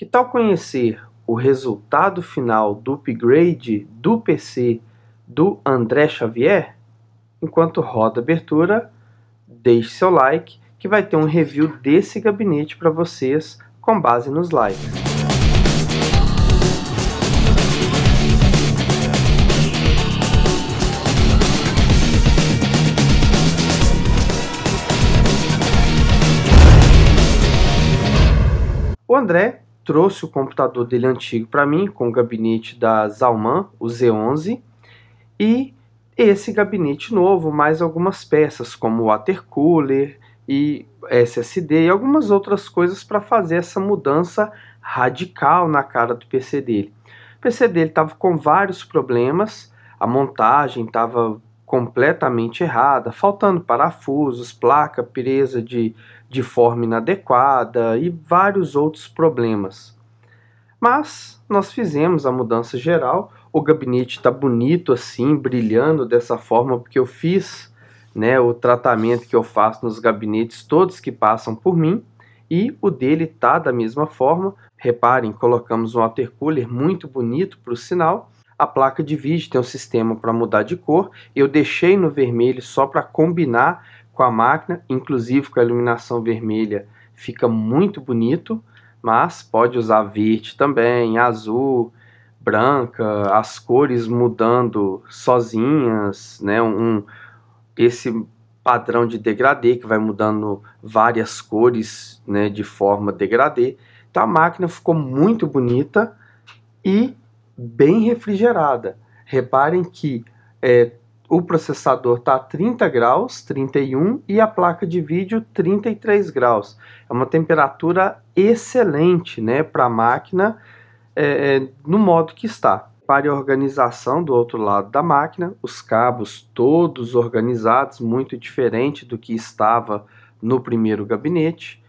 Que tal conhecer o resultado final do upgrade do PC do André Xavier? Enquanto roda a abertura, deixe seu like que vai ter um review desse gabinete para vocês com base nos likes. O André trouxe o computador dele antigo para mim, com o gabinete da Zalman, o Z11, e esse gabinete novo, mais algumas peças como water cooler e SSD e algumas outras coisas para fazer essa mudança radical na cara do PC dele. O PC dele estava com vários problemas, a montagem estava completamente errada, faltando parafusos, placa, presa de, de forma inadequada e vários outros problemas. Mas nós fizemos a mudança geral, o gabinete está bonito assim, brilhando dessa forma, porque eu fiz né, o tratamento que eu faço nos gabinetes todos que passam por mim, e o dele tá da mesma forma. Reparem, colocamos um cooler muito bonito para o sinal, a placa de vídeo tem um sistema para mudar de cor. Eu deixei no vermelho só para combinar com a máquina, inclusive com a iluminação vermelha fica muito bonito, mas pode usar verde também, azul, branca, as cores mudando sozinhas, né? Um esse padrão de degradê que vai mudando várias cores, né, de forma degradê. Então a máquina ficou muito bonita e bem refrigerada. Reparem que é, o processador está a 30 graus, 31, e a placa de vídeo 33 graus. É uma temperatura excelente né, para a máquina é, é, no modo que está. Para a organização do outro lado da máquina, os cabos todos organizados, muito diferente do que estava no primeiro gabinete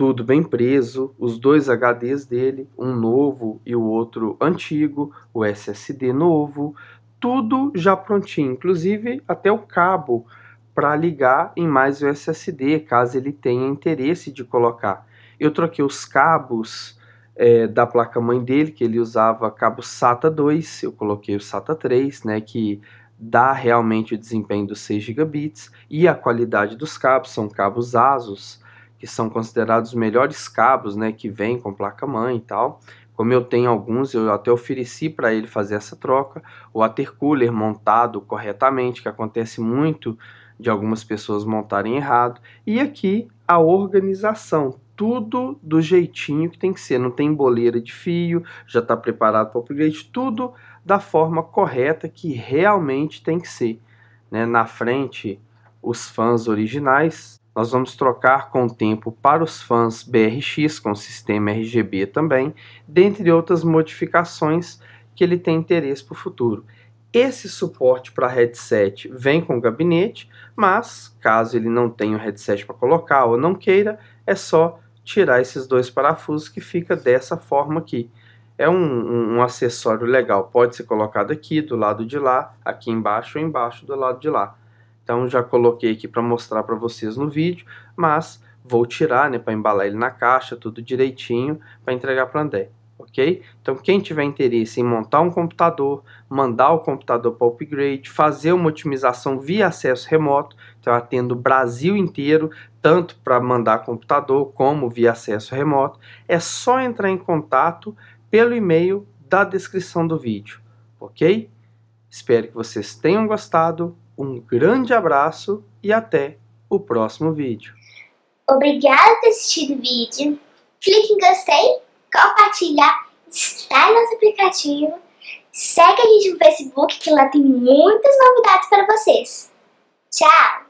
tudo bem preso, os dois HDs dele, um novo e o outro antigo, o SSD novo, tudo já prontinho, inclusive até o cabo para ligar em mais o SSD, caso ele tenha interesse de colocar. Eu troquei os cabos é, da placa-mãe dele, que ele usava cabo SATA 2, eu coloquei o SATA 3, né, que dá realmente o desempenho dos 6 gigabits e a qualidade dos cabos, são cabos ASUS, que são considerados os melhores cabos, né, que vem com placa-mãe e tal. Como eu tenho alguns, eu até ofereci para ele fazer essa troca. O watercooler montado corretamente, que acontece muito de algumas pessoas montarem errado. E aqui a organização, tudo do jeitinho que tem que ser. Não tem boleira de fio, já está preparado para o upgrade, tudo da forma correta que realmente tem que ser. Né? Na frente, os fãs originais nós vamos trocar com o tempo para os fãs BRX com o sistema RGB também, dentre outras modificações que ele tem interesse para o futuro. Esse suporte para headset vem com o gabinete, mas caso ele não tenha o headset para colocar ou não queira, é só tirar esses dois parafusos que fica dessa forma aqui. É um, um, um acessório legal, pode ser colocado aqui, do lado de lá, aqui embaixo ou embaixo do lado de lá. Então já coloquei aqui para mostrar para vocês no vídeo, mas vou tirar né, para embalar ele na caixa, tudo direitinho, para entregar para André. ok? Então quem tiver interesse em montar um computador, mandar o computador para upgrade, fazer uma otimização via acesso remoto, então atendo o Brasil inteiro, tanto para mandar computador como via acesso remoto, é só entrar em contato pelo e-mail da descrição do vídeo, ok? Espero que vocês tenham gostado. Um grande abraço e até o próximo vídeo. Obrigada por assistir o vídeo. Clique em gostei, compartilhar, instale nosso aplicativo, segue a gente no Facebook que lá tem muitas novidades para vocês. Tchau!